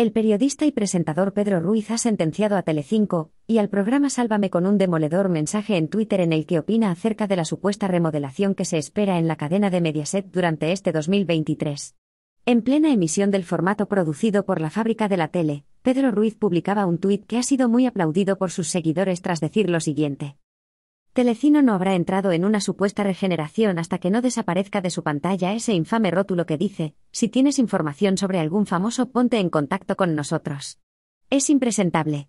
El periodista y presentador Pedro Ruiz ha sentenciado a Telecinco y al programa Sálvame con un demoledor mensaje en Twitter en el que opina acerca de la supuesta remodelación que se espera en la cadena de Mediaset durante este 2023. En plena emisión del formato producido por la fábrica de la tele, Pedro Ruiz publicaba un tuit que ha sido muy aplaudido por sus seguidores tras decir lo siguiente. Telecino no habrá entrado en una supuesta regeneración hasta que no desaparezca de su pantalla ese infame rótulo que dice, si tienes información sobre algún famoso, ponte en contacto con nosotros. Es impresentable.